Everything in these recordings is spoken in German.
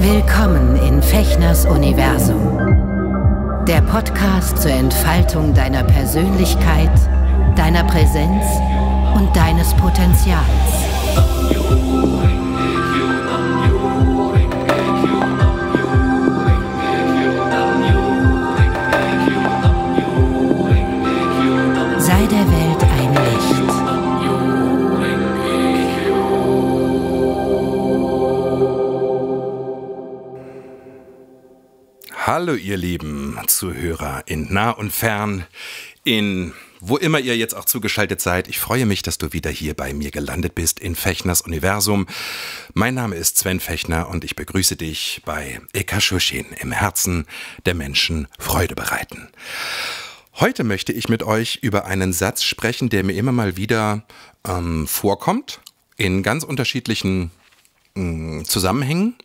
Willkommen in Fechners Universum. Der Podcast zur Entfaltung deiner Persönlichkeit, deiner Präsenz und deines Potenzials. Hallo ihr lieben Zuhörer in nah und fern, in wo immer ihr jetzt auch zugeschaltet seid. Ich freue mich, dass du wieder hier bei mir gelandet bist in Fechners Universum. Mein Name ist Sven Fechner und ich begrüße dich bei Ekashushin im Herzen der Menschen Freude bereiten. Heute möchte ich mit euch über einen Satz sprechen, der mir immer mal wieder ähm, vorkommt in ganz unterschiedlichen mh, mm, Zusammenhängen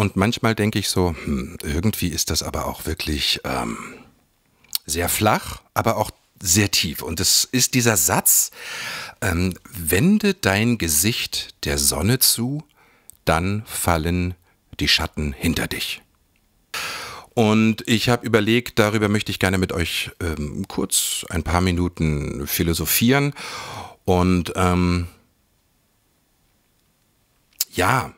und manchmal denke ich so, hm, irgendwie ist das aber auch wirklich ähm, sehr flach, aber auch sehr tief. Und es ist dieser Satz, ähm, wende dein Gesicht der Sonne zu, dann fallen die Schatten hinter dich. Und ich habe überlegt, darüber möchte ich gerne mit euch ähm, kurz ein paar Minuten philosophieren. Und ähm, ja,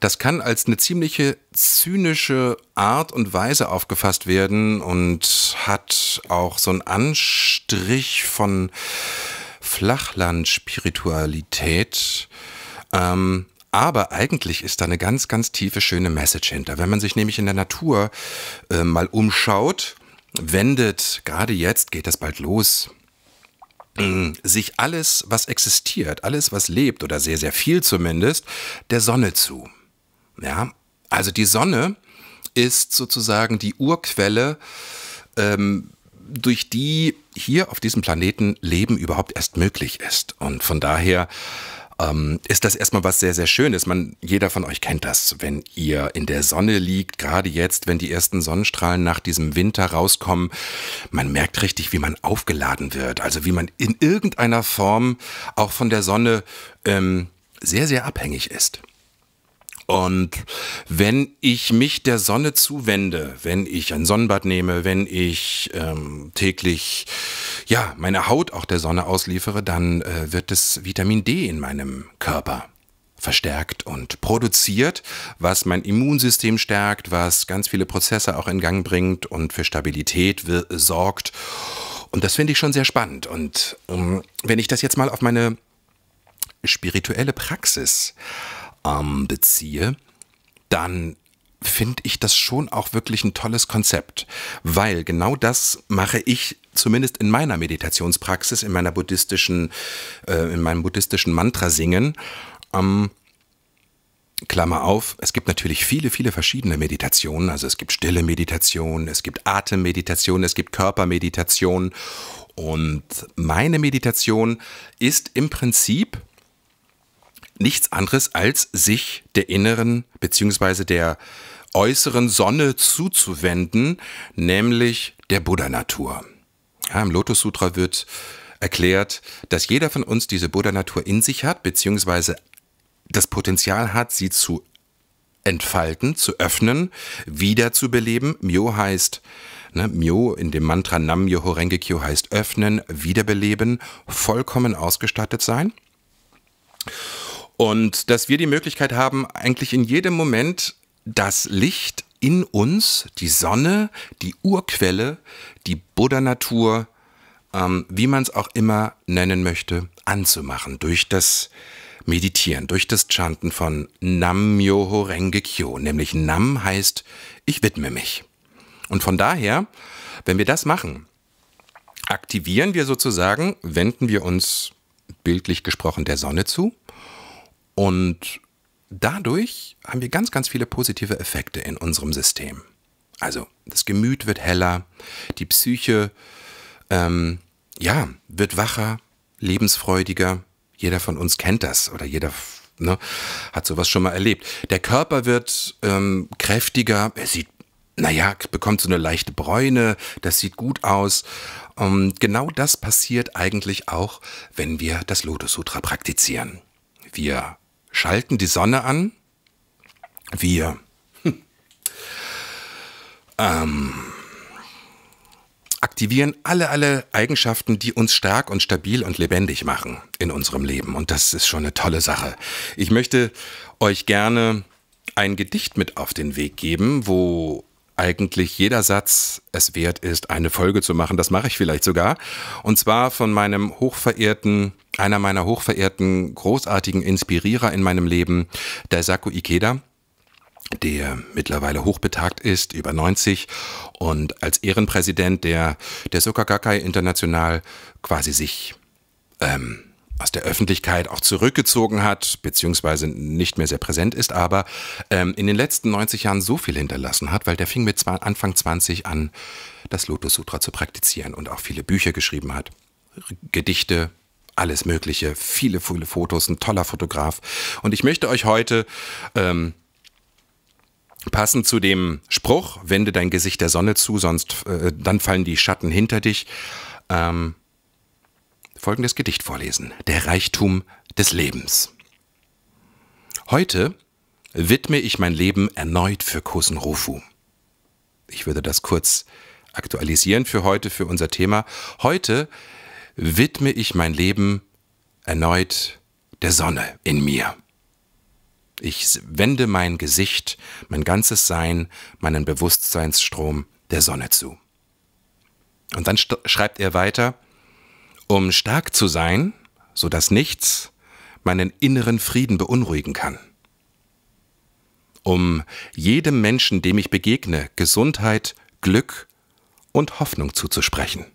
das kann als eine ziemliche zynische Art und Weise aufgefasst werden und hat auch so einen Anstrich von Flachland-Spiritualität. Ähm, aber eigentlich ist da eine ganz, ganz tiefe, schöne Message hinter. Wenn man sich nämlich in der Natur äh, mal umschaut, wendet, gerade jetzt geht das bald los, Mhm. sich alles, was existiert, alles, was lebt oder sehr, sehr viel zumindest, der Sonne zu. Ja, also die Sonne ist sozusagen die Urquelle, ähm, durch die hier auf diesem Planeten Leben überhaupt erst möglich ist. Und von daher ähm, ist das erstmal was sehr, sehr Schönes. Man, jeder von euch kennt das, wenn ihr in der Sonne liegt, gerade jetzt, wenn die ersten Sonnenstrahlen nach diesem Winter rauskommen, man merkt richtig, wie man aufgeladen wird. Also wie man in irgendeiner Form auch von der Sonne ähm, sehr, sehr abhängig ist. Und wenn ich mich der Sonne zuwende, wenn ich ein Sonnenbad nehme, wenn ich ähm, täglich ja meine Haut auch der Sonne ausliefere, dann äh, wird das Vitamin D in meinem Körper verstärkt und produziert, was mein Immunsystem stärkt, was ganz viele Prozesse auch in Gang bringt und für Stabilität sorgt. Und das finde ich schon sehr spannend. Und ähm, wenn ich das jetzt mal auf meine spirituelle Praxis äh, ähm, beziehe, dann finde ich das schon auch wirklich ein tolles Konzept, weil genau das mache ich zumindest in meiner Meditationspraxis, in meiner buddhistischen, äh, in meinem buddhistischen Mantra singen. Ähm, Klammer auf, es gibt natürlich viele, viele verschiedene Meditationen. Also es gibt stille Meditation, es gibt Atemmeditation, es gibt Körpermeditation. Und meine Meditation ist im Prinzip nichts anderes als sich der inneren bzw. der äußeren Sonne zuzuwenden, nämlich der Buddha-Natur. Ja, Im Lotus-Sutra wird erklärt, dass jeder von uns diese Buddha-Natur in sich hat, beziehungsweise das Potenzial hat, sie zu entfalten, zu öffnen, wiederzubeleben. Myo heißt, ne, Myo in dem Mantra Nam Myoho Renge Kyo heißt öffnen, wiederbeleben, vollkommen ausgestattet sein. Und dass wir die Möglichkeit haben, eigentlich in jedem Moment das Licht in uns, die Sonne, die Urquelle, die Buddha-Natur, ähm, wie man es auch immer nennen möchte, anzumachen durch das Meditieren, durch das Chanten von Nam Myoho Renge Kyo. Nämlich Nam heißt, ich widme mich. Und von daher, wenn wir das machen, aktivieren wir sozusagen, wenden wir uns bildlich gesprochen der Sonne zu und dadurch haben wir ganz, ganz viele positive Effekte in unserem System. Also das Gemüt wird heller, die Psyche, ähm, ja, wird wacher, lebensfreudiger. Jeder von uns kennt das oder jeder ne, hat sowas schon mal erlebt. Der Körper wird ähm, kräftiger, er sieht, naja, bekommt so eine leichte Bräune, das sieht gut aus. Und ähm, genau das passiert eigentlich auch, wenn wir das Lotus Sutra praktizieren. Wir schalten die Sonne an. Wir. Hm, ähm, aktivieren alle, alle Eigenschaften, die uns stark und stabil und lebendig machen in unserem Leben. Und das ist schon eine tolle Sache. Ich möchte euch gerne ein Gedicht mit auf den Weg geben, wo eigentlich jeder Satz es wert ist, eine Folge zu machen. Das mache ich vielleicht sogar. Und zwar von meinem hochverehrten, einer meiner hochverehrten, großartigen Inspirierer in meinem Leben, Daisaku Ikeda der mittlerweile hochbetagt ist, über 90 und als Ehrenpräsident der, der Sokagakai International quasi sich ähm, aus der Öffentlichkeit auch zurückgezogen hat, beziehungsweise nicht mehr sehr präsent ist, aber ähm, in den letzten 90 Jahren so viel hinterlassen hat, weil der fing mit Anfang 20 an, das Lotus Sutra zu praktizieren und auch viele Bücher geschrieben hat, Gedichte, alles Mögliche, viele, viele Fotos, ein toller Fotograf. Und ich möchte euch heute ähm, passend zu dem Spruch, wende dein Gesicht der Sonne zu, sonst äh, dann fallen die Schatten hinter dich. Ähm, folgendes Gedicht vorlesen. Der Reichtum des Lebens. Heute widme ich mein Leben erneut für Kosen Rufu. Ich würde das kurz aktualisieren für heute, für unser Thema. Heute widme ich mein Leben erneut der Sonne in mir. Ich wende mein Gesicht, mein ganzes Sein, meinen Bewusstseinsstrom der Sonne zu. Und dann schreibt er weiter, um stark zu sein, so dass nichts meinen inneren Frieden beunruhigen kann. Um jedem Menschen, dem ich begegne, Gesundheit, Glück und Hoffnung zuzusprechen.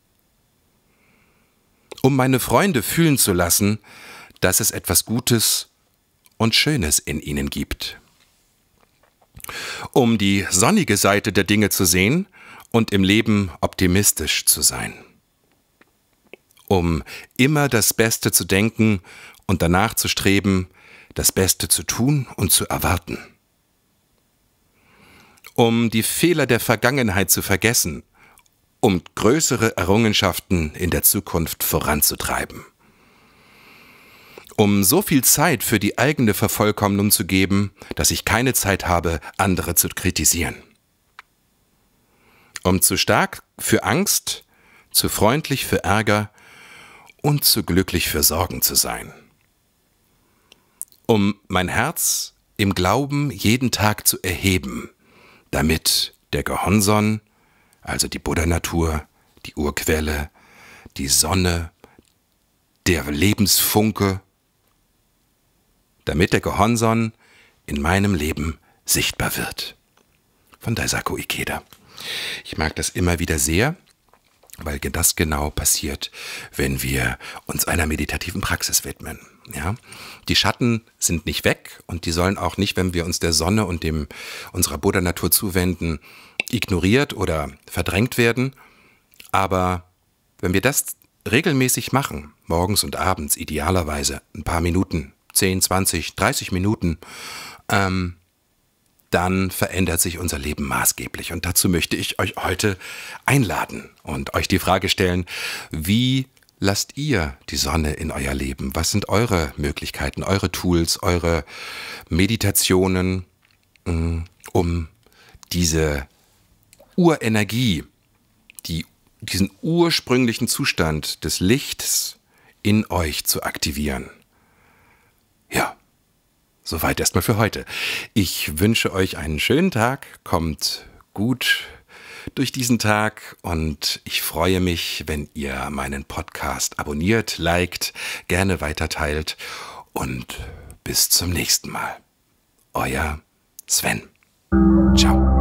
Um meine Freunde fühlen zu lassen, dass es etwas Gutes und Schönes in ihnen gibt. Um die sonnige Seite der Dinge zu sehen und im Leben optimistisch zu sein um immer das Beste zu denken und danach zu streben, das Beste zu tun und zu erwarten. Um die Fehler der Vergangenheit zu vergessen, um größere Errungenschaften in der Zukunft voranzutreiben. Um so viel Zeit für die eigene Vervollkommnung zu geben, dass ich keine Zeit habe, andere zu kritisieren. Um zu stark für Angst, zu freundlich für Ärger und zu glücklich für Sorgen zu sein. Um mein Herz im Glauben jeden Tag zu erheben, damit der Gehonson, also die Buddha-Natur, die Urquelle, die Sonne, der Lebensfunke, damit der Gehonson in meinem Leben sichtbar wird. Von Daisaku Ikeda. Ich mag das immer wieder sehr. Weil das genau passiert, wenn wir uns einer meditativen Praxis widmen. Ja? Die Schatten sind nicht weg und die sollen auch nicht, wenn wir uns der Sonne und dem, unserer Buddha-Natur zuwenden, ignoriert oder verdrängt werden. Aber wenn wir das regelmäßig machen, morgens und abends idealerweise ein paar Minuten, 10, 20, 30 Minuten, ähm, dann verändert sich unser Leben maßgeblich. Und dazu möchte ich euch heute einladen und euch die Frage stellen, wie lasst ihr die Sonne in euer Leben? Was sind eure Möglichkeiten, eure Tools, eure Meditationen, mm, um diese Urenergie, die, diesen ursprünglichen Zustand des Lichts in euch zu aktivieren? Soweit erstmal für heute. Ich wünsche euch einen schönen Tag, kommt gut durch diesen Tag und ich freue mich, wenn ihr meinen Podcast abonniert, liked, gerne weiterteilt und bis zum nächsten Mal. Euer Sven. Ciao.